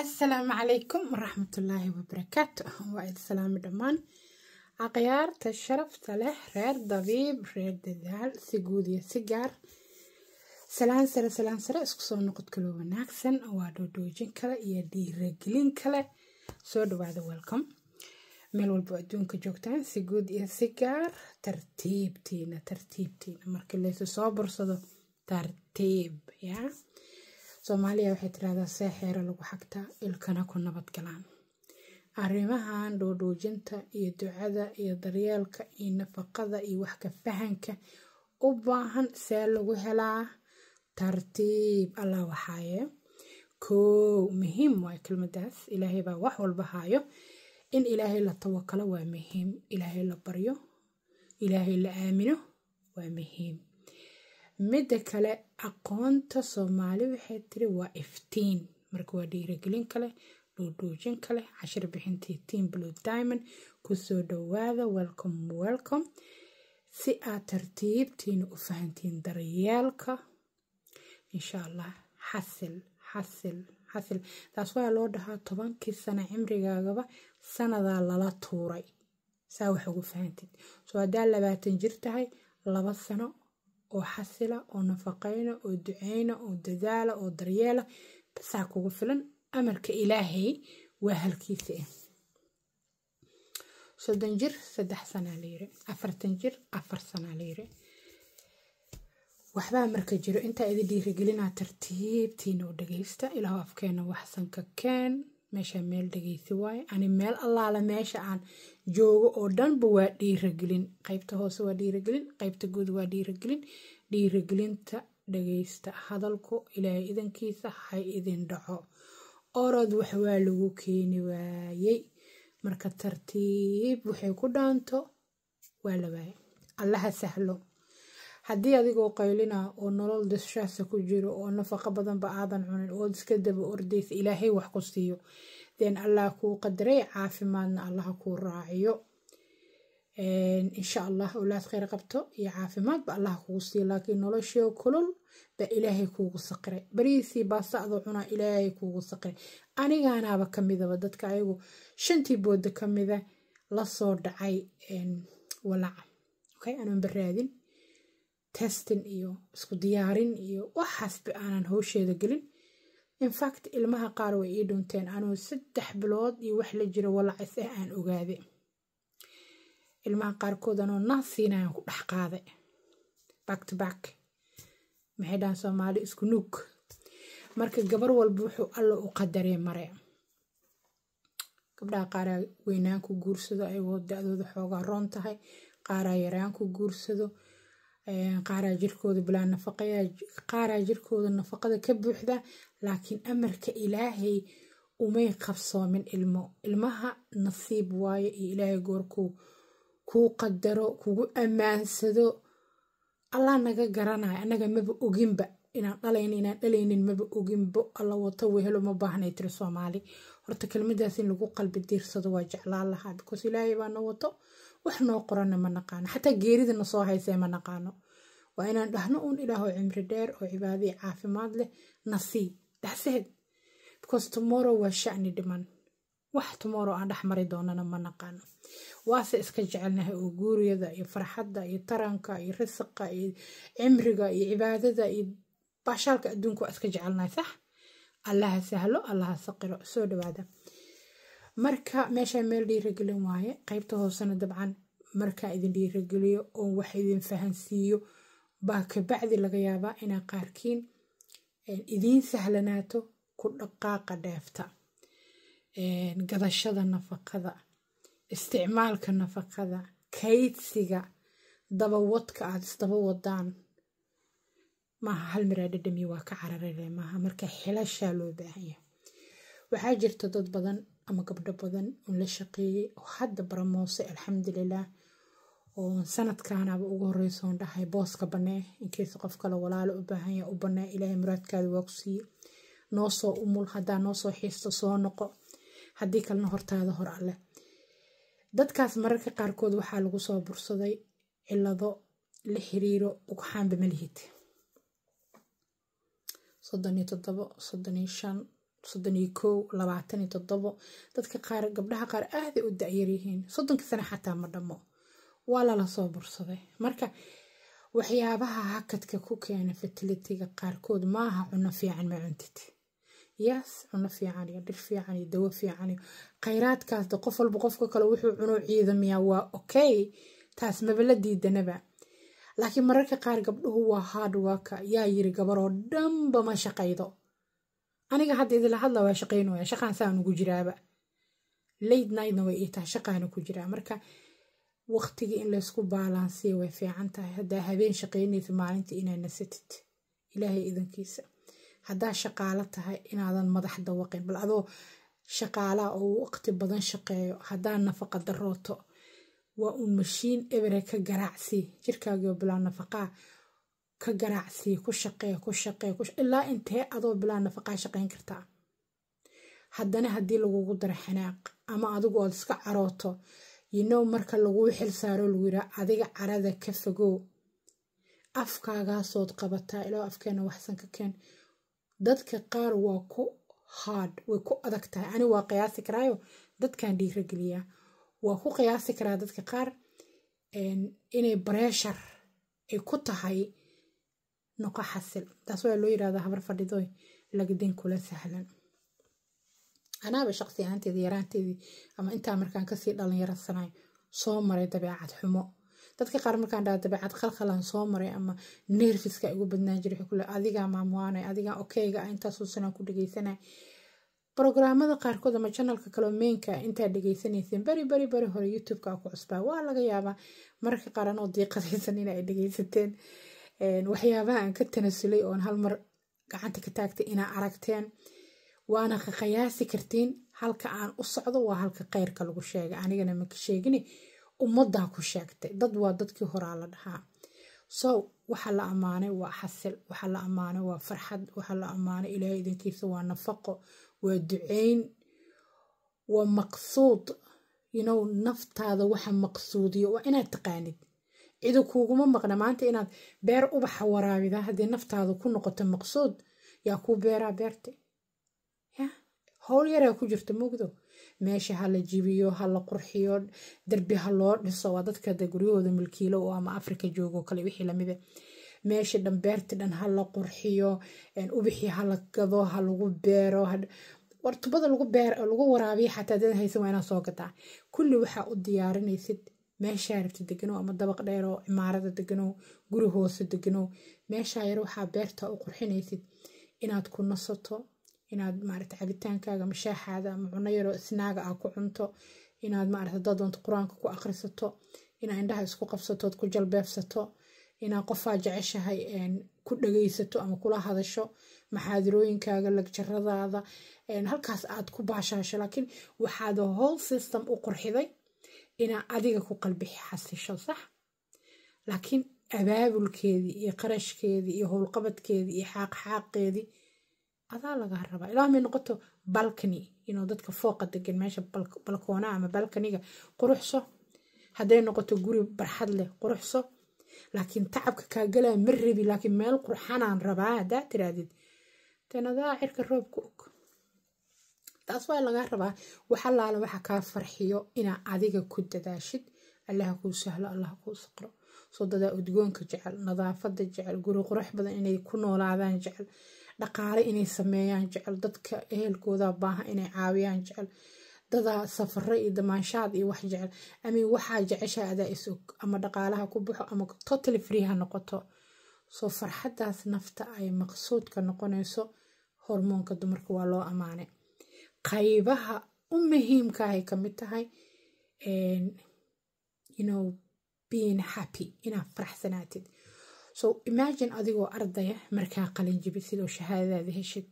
asalaamu calaykum waraxmatullaahi wabarakaatu waa id salaami dhammaan akhyaarta sharafta leh reer dabiib reer dadaal si guud iyo si gaar salaan sare salaan sare isku soo noqod kalo wanaagsan waa dhoodhoojin kale iyo dhiiragelin kale soo dhawaada welcom meel walbo adduunka joogtaan si guud iyo si gaar tartiibtiina tartiibtiina markii laysu soo bursado tartiib yaa yeah? soomaaliya waxay tiraahdaa seexeera lagu xagtaa ilkana ku nabad galaan arrimahan dhoodhoojinta iyo ducada iyo daryeelka iyo nafaqada iyo wax ka fahanka u baahan see lagu helaa tartiib allah waxaaye kow muhiim waay kelmadaas ilaahay baa wax walba haayo in ilaahay la tawakalo waa muhiim ilaahay la baryo ilaahay la aamino waa muhiim midda kale aqoonta soomaali waxay tiri waa iftiin marka waa dhiiragelin kale dhuudhuujin kale cashir bixintii team blue diamond kusoo dhawaada welcom welcome si aad tartiibtiina u fahantiin daryeelka insha allah xasil xasil xasil taas waa loo dhahaa tobankii sana cimrigaagaba sanadaa lala tuuray saa wax ugu fahantiin soo haddaa labaatan jir tahay laba sano oo xasila oo nafaqeyna oo duceyna oo dadaala oo daryeela basaa kugu filan amarka ilaahay waa halkiisa ah soddon jir saddex sanaa layiri afartan jir afar sanaa la yiri waxbaa marka jiro intaa idi dhiirigelinaa tartiibtiina u dhagaysta ilaahu afkeena waxsan ka keen meesha meel dhageysi waay ani meel allaala meesha aan joogo oo dhanba waa dhiiragelin qaybta hoose waa dhiiragelin qaybta guud waa dhiiragelin dhiiragelinta dhageysta hadalku ilaahay idankiisa ha idin dhaco orod waxwaa lagu keeni waayey marka tartiib waxay ku dhaanto waa la waayay allaha sahlo haddii adigoo qaylina oo nolol deshaasa ku jiro oo nafaqo badanba aadan cunin ood iska daba ordaysa ilaahay wax ku siiyo den allah kuu qadaray caafimaadna allaha kuu raaciyo insha allah olaad kheyr qabto iyo caafimaadba allaha kugu siiyo laakiin nolosheo kulol baa ilaahay kuugu saqiray bariisii baasa adoo ilaahay kuugu saqiray anigaanaaba kamidaba dadka ayagu shantii booda kamida lasoo dhacay walaaca okay anaan baraadin testin iyo isku diyaarin iyo waxaasba aanan howsheeda gelin infact ilmaha qaar way ii dhunteen anuu saddex bilood iyo wax la jira walacis ah aan ogaade ilmaha qaarkood anoo naasiina aan ku dhex qaaday back to back maxay dhahan soomaali isku nuug marka gabar walba wuxuu alla u qadaree mare gabdhaha qaaraa weynaan ku guursado ayagoo da-dooda xoogaa roon tahay qaaraa yaraan ku guursado qaaraa jirkooda bilaa nafaqaya qaaraa jirkooda nafaqada ka buuxda laakiin amarka ilaahay umay qabsoomin ilmo ilmaha nasiib waayo iyo ilaahay goorku kuu qadaro kugu ammaansado allah naga garanayo annaga maba oginba inaan dhalayna inaan dhalaynin maba oginbo alla wato wehelo ma baahnay tiri soomaali horta kelmadaas in lagu qalbi diirsado waa jeclaan lahaa bikoos ilaahay baa na wato wax noo qorana ma naqaano xataa geeridana soo haysee ma naqaano waa inaan dhahno uun ilaahoo cimri dheer oo cibaadii caafimaad leh nasii dhaseed because tomorrow waa shacni dhiman wax tomorrow aan dhex mari doonana ma naqaano waase iska jecelnahay oo guuriyada iyo farxadda iyo taranka iyo risiqa iyo cimriga iyo cibaadada iyo baashaalka adduunka waa iska jecelnahay sax allaha sahlo allaha saqiro soo dhawaada marka meeshaa meel dhiiragelin waaye qaybta hoosena dabcan markaa idin dhiirageliyo oo wax idin fahansiiyo baa kabacdi laga yaabaa inaa qaarkiin idiin sahlanaato ku dhaqaaqa dheefta gadashada nafaqada isticmaalka nafaqada kaydsiga dabawadka aada isdaba wadaan maaha hal miraa dhadhamiyo waa ka cararele maaha marka xilashaa loo baahanya waxaa jirta dad badan ama gabdho badan oon la shaqeeyey oo hadda baramoose alxamdulilah oo sanadkanaba ugu horeysoon dhahay booska banee inkeesa qof kale walaalo u baahanya u banee ilaahay muraadkaada waa ku siiye noosoo umul hadaa noosoo xiisto soo noqo haddii kalena hortaada hor alleh dadkaas mararka qaarkood waxaa lagu soo bursaday cilado la xiriiro ugxaanba malihid soddon iyo toddobo soddon iyo shan iyo kow labaatan iyo toddobo dadka qaar gabdhaha qaar aaday u dacyaryihiin soddonka sano xataa ma dhammo waa lala soo bursaday marka waxyaabaha hakadka ku keena fatilitiga qaarkood maaha cuno fiican ma cuntid yaas cuno fiican iyo dhir fiican iyo dawo fiican iyo khayraadkaasda qof walba qofka kale wuxuu cuno ciidamiyaa waa okay taas maba la diidanaba laakiin mararka qaar gabdhuhu waa hardworka yaa yiri gabar oo dhanba ma shaqaydo aniga hadda idinla hadla waa shaqaynaya shaqaan saan ugu jiraaba late nightna way ii tahay shaqaana ku jiraa marka waqtiga in laysku baalansiya way fiican tahay haddaa habeen shaqaynaysa maalinta inaa nasatid ilaahay idankiisa haddaa shaqaalo tahay inaadan madax dawaqin bal adoo shaqaalaa oo waqti badan shaqeeyo haddaa nafaqa darooto waa uun mashiin ebere ka garaacsi jirkaagioo bilaa nafaqaa ka ganacsi ku shaqee ku shaqee ilaa intee adoo bilaa nafaqaa shaqayn kartaa haddana haddii lagugu daro xanaaq ama adigu ood iska carooto yinow marka laguu xil saaro lagu yiraa adiga carada ka fogoo afkaagaasood qabataa ilaa afkeena waxsan ka keen dadka qaar waa ku hard way ku adag tahay ani waa qiyaasi karaayo dadkan dhiirageliyaa waa ku qiyaasi karaa dadka qaar inay breshar ay ku tahay noqo xasil taas waa loo yirahdaa habar fadhidoy lagdin kula sahlan anaaba shaqsi ahaanteedi yaraanteedii ama intaa markaan kasii dhalinyarasanayo soo maray dabeecad xumo dadka qaar markaan dhaha dabeecad qalqalan soo maray ama nerfiska igu badnaan jiray xukule adigaa maamuwaanay adigaa okeyga ah intaas suusanaan ku dhegeysanay brogramada qaarkood ama janalka kalomeenka ah intaa dhegeysanaysen beri beri beri hore youtubeka ku cusbaa waa laga yaabaa mararka qaaranoo diiqadaysan inay dhegeysateen waxyaabaha aan ka tanasulay oon halmar gacanta ka taagtay inaa aragteen waana qayaasi kartiin halka aan u socdo waa halka kheyrka lagu sheega anigana maka sheegini ummadaa ku sheegtay dad waa dadkii horaa la dhahaa so waxa la ammaanay waa xasil waxa la ammaanay waa farxad waxa la ammaanay ilaahay idinkiisa waa nafaqo waa duceyn waa maqsuud you know naftaada waxa maqsuudiyo waa inaad taqaanid cida kuuguma maqna maanta inaad beer ubaxa waraabida haddii naftaada ku noqoto maqsuud yaa kuu beeraa beerta ya howl yaraa ku jirta mugdo meesha ha la jibiyo ha la qurxiyo darbi ha loo dhiso waa dadkada guryahooda mulkiilo oo ama afrika joogo kale wixii lamida ah. meesha dhan beerta dhan ha la qurxiyo ubixii ha la gado ha lagu beero wartubada lagu waraabiya xataa dad haysan waa inaa soo gataa kulli waxaa u diyaarinaysid meeshaa rabta degano ama dabaq dheeroo imaarada degano guri hoose degano meeshaa yar waxaa beerta u qurxinaysid inaad ku nasato inaad maarata cabitaankaaga mashaaxaada ama cuno yaroo isnaaga ah ku cunto inaad maarata dad qur-aanka ku akhrisato inaad indhaha isku qabsatood ku jalbeebsato inaad qofaa jeceshahay ku dhagaysato ama kula hadasho maxaadirooyinkaaga lagjaradaada halkaas aad ku baashaasho laakiin waxaad whole system u qurxiday inaa adiga ku qalbixi xasisho sax laakiin abaabulkeedii iyo qarashkeedii iyo howlqabadkeedii iyo xaaqxaaqeedii adaa lagaa rabaa ilaa may noqoto balkani inuu dadka fooqa degan meesha balkoonaa ama balkaniga quruxso hadday noqoto guri barxad leh quruxso laakiin tacabka kaagalaa ma rabi laakiin meel qurxanaan rabaa haddaa tiraadid tan adaa cirka roobka og taas waa lagaa rabaa wax allaala waxa kaa farxiyo inaa adiga ku dadaashid allaha kuu sahlo allaha kuu saqro soo dadaa udgoonka jecel nadaafada jecel guri qurux badan inay ku noolaadaan jecel dhaqaale inay sameeyaan jecel dadka ehelkooda baaha inay caawiyaan jecel dadaa safare iyo damaanshaad iyo wax jecel ama waxaa jeceshaa adaa isog ama dhaqaalaha ku baxo ama total free ha noqoto soo farxadaas nafta ay maqsuudka noqonayso hormoonka dumarka waa loo ammaanay qaybaha u muhiimka muhiimkaahay ka mid tahay you know being happy inaad faraxsanaatid so imagine adigoo ardaya markaa qalin jibid sidoo shahaadadaada heshid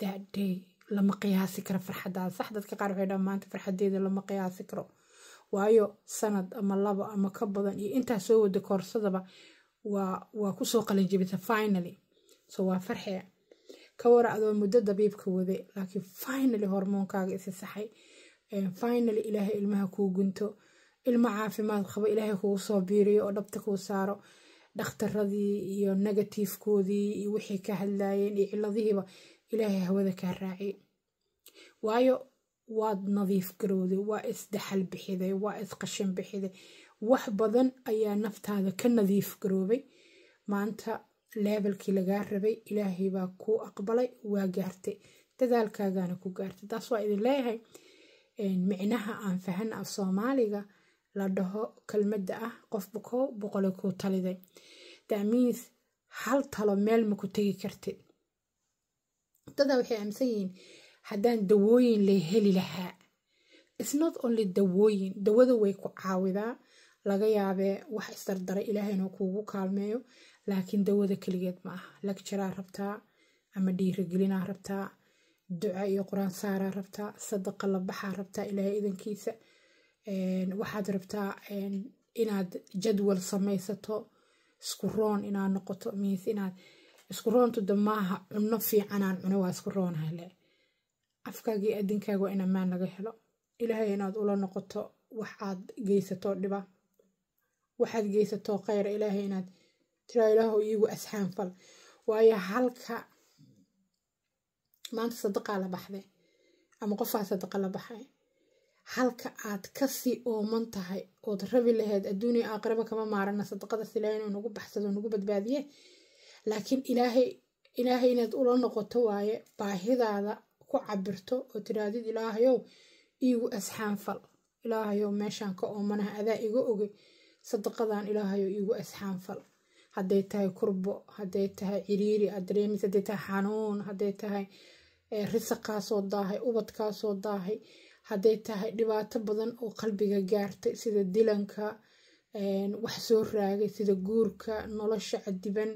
that day lama qiyaasi karo farxadaada sax dadka qaar waxay dhaha maanta farxadeeda lama qiyaasi karo waayo sanad ama laba ama ka badan iyo intaa soo wada koorsadaba waa waa kusoo qalin jibisa finally so waa farxee ka wara adoo muddo dabiibka wade laakiin finally hormoonkaaga isi saxay finally ilaahay ilmaha kuu gunto ilmo caafimaad qabo ilaahay kugu soo biiriyo oo dhabta kuu saaro dhakhtaradii iyo negatiifkoodii iyo wixii ka hadlaayeen iyo ciladihiiba ilaahay hawada kaa raacay waayo waad nadiif garowday waa isdaxal bixiday waa isqashin bixiday wax badan ayaa naftaada ka nadiif garoobay maanta levelkii lagaa rabay ilaahay baa kuu aqbalay waa gaartay dadaalkaagaana ku gaartay taas waa idin leeyahay micnaha aan fahan af soomaaliga la dhaho kelmadda ah qofba koo boqole kuu taliday damiins hal talo meel ma ku tegi kartid dadaa waxay aaminsan yihiin haddaan dawooyin la heli lahaa isnot only dawooyin dawada way ku caawidaa laga yaabee wax isdardaray ilaahay kuugu kaalmeeyo laakiin dawada keligeed ma ah lagjaraa rabtaa ama dhiirigelinaa rabtaa duca iyo qur-aan saaraa rabtaa sadaqa la baxaa rabtaa ilaahay idankiisa waxaad rabtaa inaad jadwal samaysato isku roon inaad noqoto miins inaad isku roontu cunno fiicanaan cune waa isku afkaagii adinkaaga waa in ammaan laga helo ilaahay inaad ula noqoto wax aad geysatoo dhiba waxaad geysato kheyra ilaahay inaad tira ilaah iyagu asxaanfal waayo halka maanta sadaqaa la baxday ama qofaa sadaqa la baxay halka aad kasii ooman tahay ood rabi laheyd adduuniya aakhiraba kama maarana sadaqada silaa inuu nagu baxsado nagu badbaadiye laakiin ilaahay ilaahay inaad ula noqoto waaye baahidaada ku cabirto oo tiraadid ilaahayow iigu asxaanfal ilaahayow meeshaan ka oomanaha adaa iga ogay sadaqadan ilaahayow iigu asxaanfal haday tahay kurbo haday tahay ciriiri adreemis haday tahay xanuun haday tahay eh, risaqkaasoo daahay ubadkaasoo daahay haday tahay dhibaato badan oo qalbiga gaartay sida dilanka eh, wax soo raagay sida guurka nolosha cadiban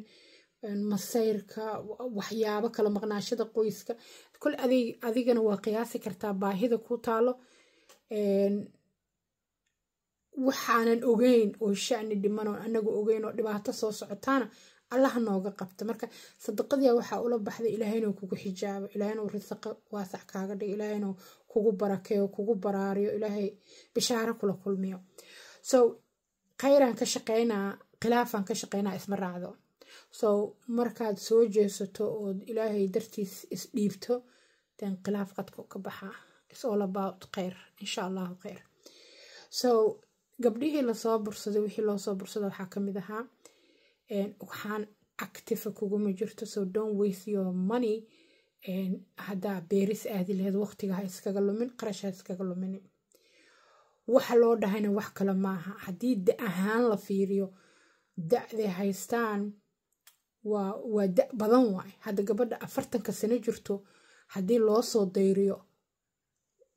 eh, masayrka waxyaabo kala maqnaashada qoyska kole adigana waa qiyaasi kartaa baahida ku taalo waxaanan ogeyn oo shani dhimanoon anagu ogeyn oo dhibaato soo socotaana allaha nooga qabta marka sadaqadia waxaa ula baxday ilaahaynuu kugu xijaabo ilaahaynuu risaqo waasac kaaga dhigo ilaahaynuu kugu barakeeyo kugu baraariyo ilaahay bishaaro kula kulmiyo so khayraan ka shaqeynaa khilaafaan ka shaqeynaa isma raacdo so markaad soo jeesato ood ilaahay dartiis isdhiibto den khilaaf qadku ka baxaa is all about khayr insha allahu khayr so gabdhihii lasoo bursaday wixii loosoo bursada waxaa kamid ahaa waxaan actifa kuguma jirto so don waste your money hadaa beeris aadi laheed waqtigaha iskaga lumin qarasha iskaga lumin waxa loo dhahayna wax kale maaha haddii da ahaan la fiiriyo da'day haystaan waa da badan waay hadda gabadha afartanka sano jirto haddii loosoo dayriyo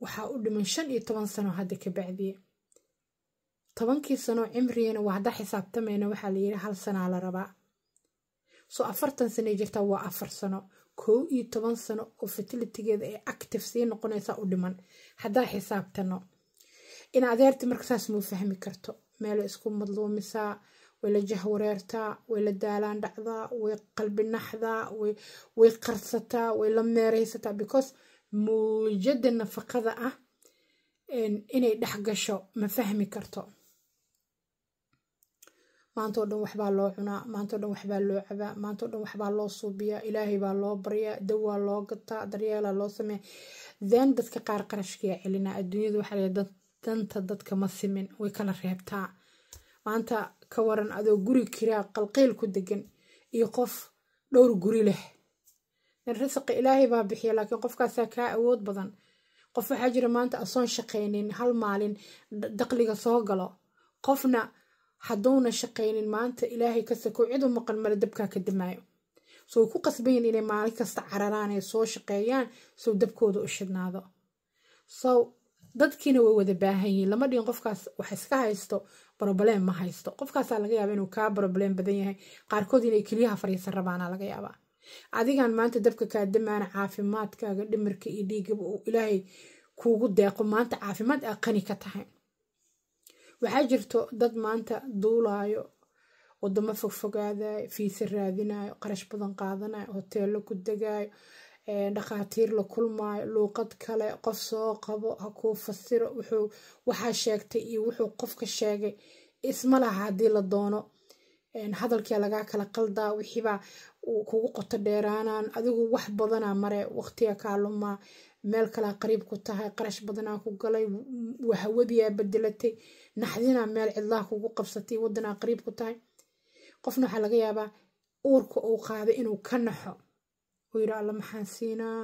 waxaa u dhiman shan iyo toban sano hadda ka bacdiye tobankii sano cimrigana waxda xisaabtamayna waxaa layiri hal sanaa la rabaa soo afartan sanay jirtaa waa afar sano kow iyo toban sano oo fertilitigeeda ee active sii noqonaysaa u dhiman haddaa xisaabtano in adeerti marka saas mau fahmi karto meelo isku madluumisaa way la jahwareertaa way la daalaan dhacdaa way qalbinaxdaa way qarsataa way la meeraysataa because mawjada nafaqada ah inay dhexgasho ma fahmi karto maantao dhan waxbaa loo cunaa maantao dhan waxbaa loo cabaa maantao dhan waxbaa loo suubiyaa ilaahay baa loo baryaa dawaa loo gataa daryeelaa loo sameeya then dadka qaar qarashkiyaa celinaa adduunyada waxaa leeya danta dadka ma simin way kala reebtaa maanta ka waran adoo guri kiraa qalqeyl ku degan iyo qof dhowr guri leh risaqi ilaahay baa bixiya laakiin qofkaasaa kaa awood badan qof waxaa jira maanta asoon shaqaynin hal maalin daqliga soo galo qofna hadduuna shaqaynin maanta ilaahay ka sako cid u maqan male dabkaa ka damaayo soo ku qasbayin inay maalin kasta cararaan ee soo shaqeeyaan sow dabkooda u shidhnaado sow dadkiina way wada baahan lama dhihin qofkaas wax iska haysto broblem ma haysto qofkaasaa laga yaaba inuu kaa broblem badan yahay qaarkood inay keliyaha fariisan rabaana laga yaabaa adigaan maanta dabka kaa damaana caafimaadkaaga dhimirka iyo dhiigaba uu ilaahay kuugu deeqo maanta caafimaad aqani ka tahay waxaa jirto dad maanta duulaayo wadamo fogfogaadayo fiisa raadinayo qarash badan qaadanayo hoteello ku degaayo dhakhaatiir la kulmaayo luuqad kale qof soo qabo ha kuu fasiro waxaa sheegtay iyo wuxuu qofka sheegay isma laha haddii la doono hadalkia lagaa kala qaldaa wixiibaa kugu qoto dheeraanaan adigu wax badanaa mare waqtiga kaalumaa meel kalaa qariib ku tahay qarash badanaa ku galay hawadia bedelatay naxdinaa meel cidlaha kugu qabsatay wadanaa qariib ku tahay qofna waxaa laga yaabaa uurka uu qaaday inuu ka naxo uu yidhi alla maxaan siinaa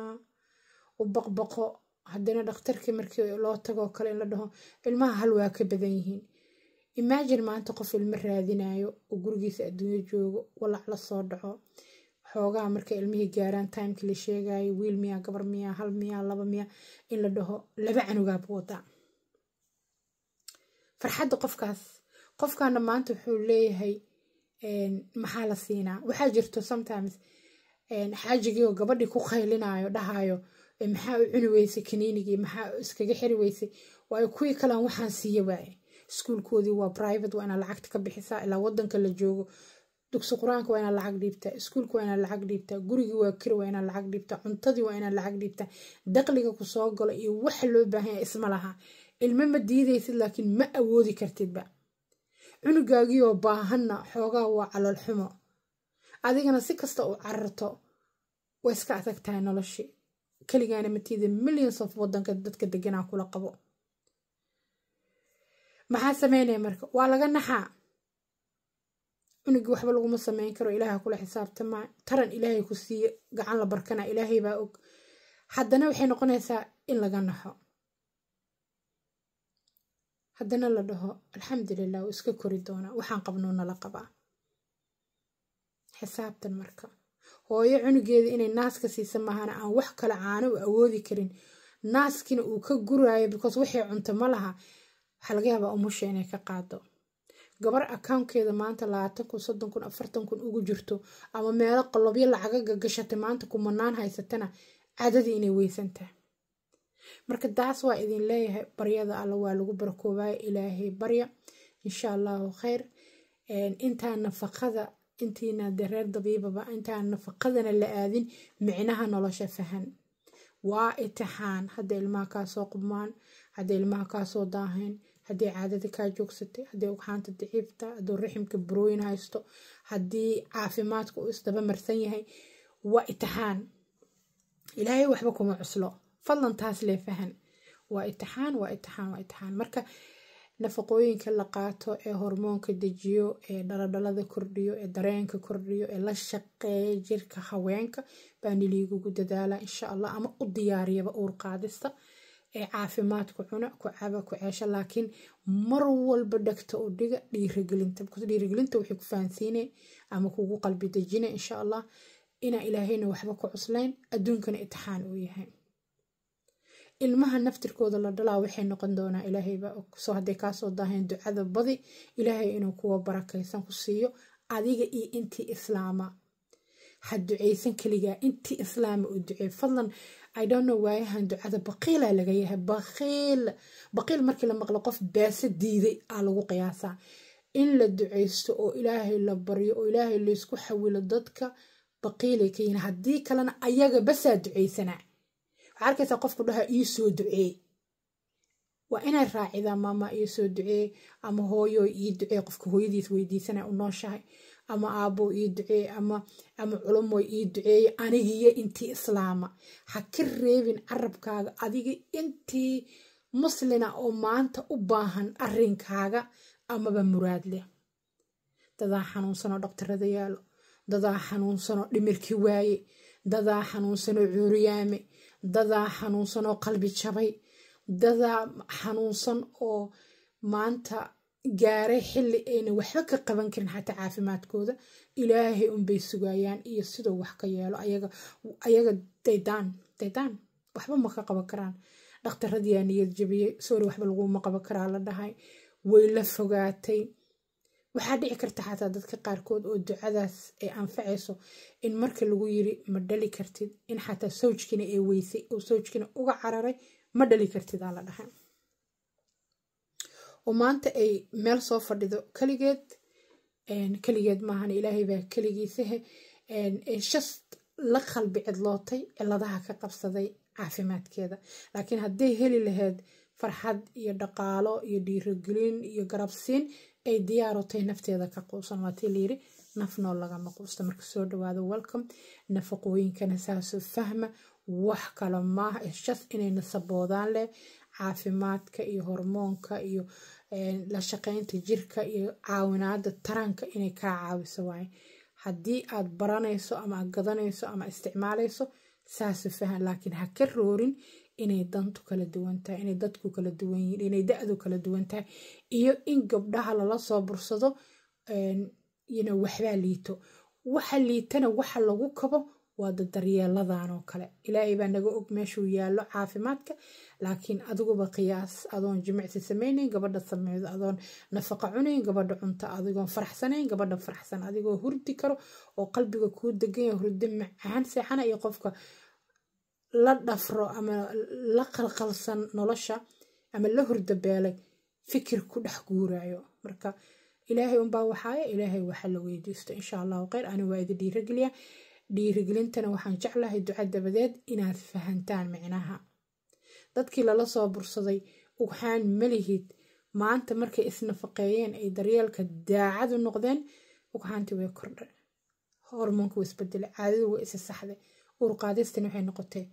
u baqbaqo haddana dhakhtarkii markii loo tagoo kale in la dhaho ilmaha hal waa ka badan yihiin imaajin maanta qof ilmo raadinaayo oo gurigiisa adduunyo joogo walac la soo dhaco xoogaha marka ilmihii gaaraan timekii la sheegayo wiil miyaa gabar miyaa hal miyaa laba miyaa in la dhaho laba canugaaba wadaa farxadda qofkaas qofkana maanta wuxuu leeyahay maxaa la siinaa waxaa jirto sometimes xaajigii oo gabadhii ku qaylinayo dhahayo eh, maxaa u cuni weysay kaniinigii maxaa iskaga xiri weysay waayo kuwii kalan waxaan siiya waaye iskuulkoodii waa private waa inaa lacagta ka bixisaa ilaa wadanka la joogo dugsi qur-aanka waa inaad lacag dhiibtaa iskuulka waa inaad lacag dhiibtaa gurigii waa kari waa inaad lacag dhiibtaa cuntadii waa inaad lacag dhiibtaa daqliga kusoo galo iyo waxa loo baahanya isma laha ilmo ma diidaysid laakiin ma awoodi kartidba cunugaagiioo baahanna xoogaa waa calolxumo adigana si kasta u cararto way iska adag tahay noloshii keligaana matiida millions of wadanka dadka deganaa kula qabo maxaa sameynaya marka waa laga naxaa cunuga waxba laguma sameyn karo ilaaha kula xisaabtama taran ilaahay ku siiye gacan la barkana ilaahay baa og haddana waxay noqonaysaa in laga naxo haddana la dhaho alxamdulilah uu iska kori doona waxaan qabnoo nala qabaa xisaabtan marka hooyo cunugeeda inay naaska siisa maahana aan wax kale caano u awoodi karin naaskiina uu ka guraayo bikoos waxay cunto ma laha waxaa laga yaabaa umusha inay ka qaado gabar akawnkeeda maanta labaatan kun soddon kun afartan kun ugu jirto ama meelo qolobyo lacaga gagashatay maanta kumanaan haysatana cadadii inay weysantaha marka taas waa idin leeyahay baryada alla waa lagu barkoobaya ilaahay barya insha allahu kheyr intaa nafaqada intiina de reer dabiibaba intaa nafaqadana la aadin micnaha nolosha fahan waa itixaan hadda ilmaha kaasoo qubmaan hadda ilmaha kaasoo daahayn haddii caadada kaa joogsatay hadii ugxaanta daciifta hadduu raximka burooyin haysto hadii caafimaadka uu isdaba marsan yahay waa itixaan ilaahay waxba kuma cuslo fadlan taas lee fahan waa itixaan waa itixaan waa itixaan marka nafaqooyinka la qaato ee hormoonka dejiyo ee dhaladhalada kordhiyo ee dareenka kordhiyo ee la shaqeeya jirka haweenka baa dadaala insha allah ama u diyaariyaba uur qaadista ee caafimaad ku cuna ku caba ku ceesho laakiin mar walba dhegta u dhiga dhiirigelinta dhiirigelinta waxay ku fahansiine ama kugu qalbi dejine insha allah inaa ilaahayna waxba ku cuslayn adduunkana itixaan uu yahay ilmaha naftirkooda la dhalaa waxay noqon doonaa ilaahayba soo hadday kaasoo daaheen ducada badi ilaahay inuu kuwa barakaysan ku siiyo adiga iyo intii islaama ha ducaysan keligaa intii islaama u ducee fadlan i donno waayahan ducada baqiila laga yahay baqiil baqiil markii la maqlo qof baaso diiday aa lagu qiyaasaa in la duceysto oo ilaahay la baryo oo ilaahay laysku xawilo dadka baqiilay ka yihiin haddii kalena ayaga basaa duceysanaa waxaa arkaysaa qofku dhahaa ii soo duceey waa inay raacidaa maama iisoo soo duceey ama hooyo ii duceey qofka hooyadiis weydiisanaa u nooshahay ama aabbow ii duceeye ama ama culumow ii duceeye anigiiyo intii islaama ha ka reebin carabkaaga adiga intii muslina oo maanta u baahan arinkaaga amaba muraad leh dadaa xanuunsanoo dhaktarada yaalo dadaa xanuunsanoo dhimirki waaye dadaa xanuunsanoo cuuriyaame dadaa xanuunsanoo qalbi jabay dadaa xanuunsan oo maanta gaaray xili ayna waxba ka qaban karin xataa caafimaadkooda ilaahay unbay sugaayaan iyo siduu wax ka yeelo ayaga daydaan daydaan waxba ma qaban karaan dhakhtaradiyaa niyad jabiyey soole waxba laguma qaban karaa la dhahay way la fogaatay waxaa dhici karta xataa dadka qaarkood oo ducadaas ay anfacayso in marka lagu yiri ma dhali kartid in xataa sawjkina ay weysay oo sawjkina uga cararay ma dhali kartid aa la dhahay oo maanta ay meel soo fadhido kaligeed kaligeed maahan ilaahaybaa kaligiisahe eh, shas la qalbi cidlootay ciladaha ka qabsaday caafimaadkeeda laakiin hadday heli laheed farxad iyo dhaqaalo iyo dhiirogelin iyo garabsiin ay diyaarotay nafteeda ka quusan waatii layiri naf nool lagama quusta marka soo dhawaado welcom nafaqooyinkana saasoo fahma wax kalo maaha shas inay nasaboodaan leh caafimaadka iyo hormoonka iyo la shaqeynta jirka iyo caawinaada taranka inay kaa caawiso waaye haddii aad baranayso ama aad gadanayso ama isticmaaleyso saasu fahan laakiin ha ka roorin inay dantu kala duwantahay inay dadku kala duwan inay da-du kala duwan tahay iyo in gabdhaha lala soo bursado waxbaa liito waxa liitana waxa lagu kabo waa daryeeladan oo kale ilaahay baa naga og meeshuu yaalo caafimaadka laakiin adiguba qiyaas adoon jimicsi sameynayn gabadha sameydo adoon nafaqa cunayn gabadha cunta adigoon faraxsanayn gabadha faraxsan adigoo hurdi karo oo qalbiga kuu degan ya hurdi macaan seexana iyo qofka la dhafro ama la qalqalsan nolosha ama la hurdabeelay fikir ku dhex guuraayo marka ilaahay unbaa waxaaya ilaahay waxa la weydiisto inshaa allahu khayr ani waa idi dhiirageliya dhiirigelintana waxaan jeclahay duca dabadeed inaad fahantaan micnaha dadkii lala soo bursaday ugxaan malihid maanta markay isnafaqeeyeen ay daryeelka daacadu noqdeen ugxaantii way kordha hormoonka waa isbedela caadadu waa isa saxday uurqaadistani waxay noqotay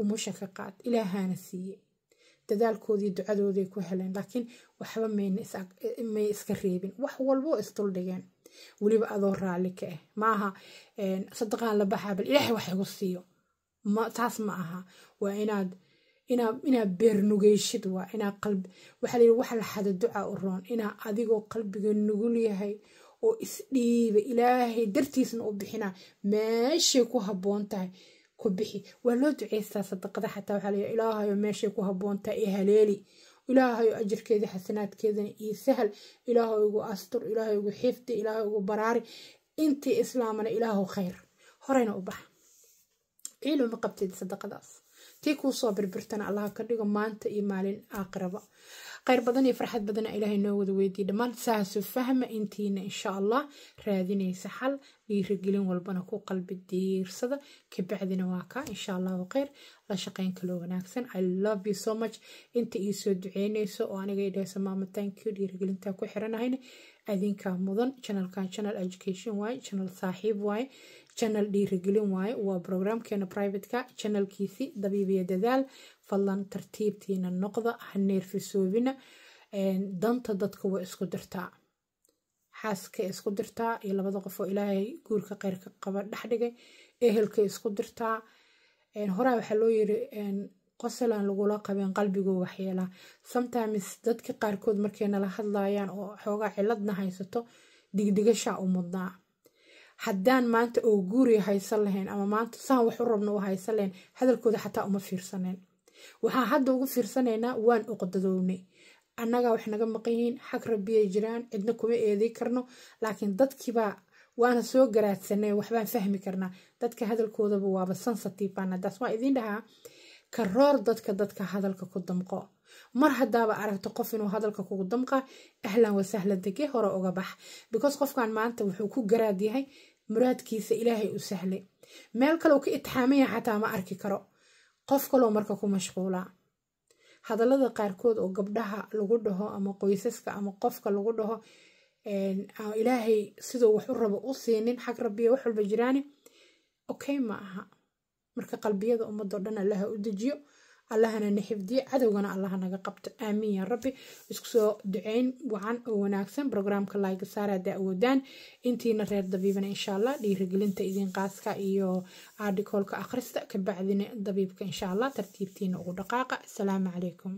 umusha ka qaad ilaahaana siiye dadaalkoodii ducadooday ku heleen laakiin waxba may iska reebin wax walbo isduldhigeen وليب أدور عليك إيه معها صدقان لبحة بل إلا حي واحد يقصيه ما تاس معها وإناد إنا إنا بير نجيشد وإنا قلب وحلي وحل حد الدعاء الرون إنا أذيقو قلب نقول هاي وإسلي بإلهي درتي سن أبحنا ماشي كوها بونتاي كبحي ولو دعيسا صدق حتى وحلي إلهي ماشي كوها بونتاي هليلي ilaahay ajirkeeda xasanaadkeedana iyo sahal ilaahay ugu astur ilaahay ugu xifdi ilaahay ugu baraari intii islaamana ilaahu khayr horeyna u bax ciilu ma qabteed sadaqadaas tii soo birbirtana allaha ka dhigo maanta iyo maalin aakhiraba kheyr badan iyo farxad badana ilaahay noo wada weydiye dhammaan saasu fahma intiina insha allah raadinaysa xal dhiirigelin walbana ku qalbi diirsada kabacdina waa kaa insha allahu kheyr la shaqeyn kaloo wanaagsan i love you so much inta ii duceyneyso oo aniga idhahaysa maama thank dhiirigelintaa ku xiranahayna adinkaa mudan janalkan janal education waaye janal saaxiib waaye janal dhiirigelin waaye waa brograamkeena privateka janalkiisi dabiibiya dadaal fadlan tartiibtiina noqda ha neerfisoobina danta dadka waa isku dirtaa xaaska isku dirtaa iyo labada qof oo ilaahay guurka qeyrka qaba dhexdhigay ehelka isku dirtaa horaa waxaa loo yiri qosalan lagula qabeen qalbigo waxyeela sometimes dadka qaarkood markay nala hadlayaan oo xoogaa ciladna haysato digdigashaa u mudnaa haddaan maanta oo guuriya haysan lahayn ama maanta saan wax rabno u haysan lahayn hadalkooda xataa uma fiirsaneen waxaa hadda ugu fiirsanaynaa waan uqdadownay annagaa wax naga maqan yihiin xag rabbiyay jiraan cidna kuma eeday karno laakiin dadkiibaa waana soo garaadsanay waxbaan fahmi karnaa dadka hadalkoodaba waaba sensativeanadaas waa idiin dhahaa ka dadka dadka hadalka ku damqo mar haddaaba aragto qof inuu hadalka kugu damqa ahlan wasahla dege hore uga bax because qofkan maanta wuxuu ku garaad yahay muraadkiisa ilaahay u sahlay meel kaleu ka itixaaman xataa ma arki karo qof kaloo marka ku mashquulaa hadallada qaarkood oo gabdhaha lagu dhaho ama qoysaska ama qofka lagu dhaho ah, ilaahay sidoo wax u rabo u siinin xag rabbiya wax walba jiraane okay ma aha marka qalbiyada ummadoo dhan allaha ah u dejiyo allahana na xifdiye cadowgana allaha naga qabto aamiin yaa rabbi isku soo duceyn wacan oo wanaagsan brograamka laayga saara haddaa awoodaan intiina reer dabiibana insha allah dhiirigelinta idiin qaaska iyo aadhikoolka akhrista kabacdina dabiibka insha allah tartiibtiina ugu dhaqaaqa assalaamu calaykum